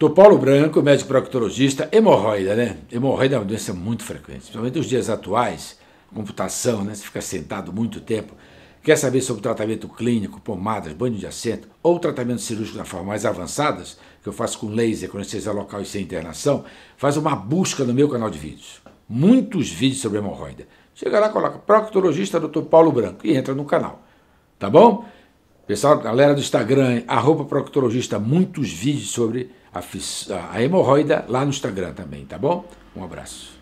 Doutor Paulo Branco, médico proctologista, hemorroida, né? Hemorroida é uma doença muito frequente, principalmente nos dias atuais, computação, né? Você fica sentado muito tempo. Quer saber sobre tratamento clínico, pomadas, banho de assento ou tratamento cirúrgico na forma mais avançadas, que eu faço com laser, com anestesia local e sem internação? Faz uma busca no meu canal de vídeos. Muitos vídeos sobre hemorroida. Chega lá, coloca proctologista Dr. Paulo Branco e entra no canal. Tá bom? Pessoal, galera do Instagram, arroba proctologista, muitos vídeos sobre a, a hemorroida lá no Instagram também, tá bom? Um abraço.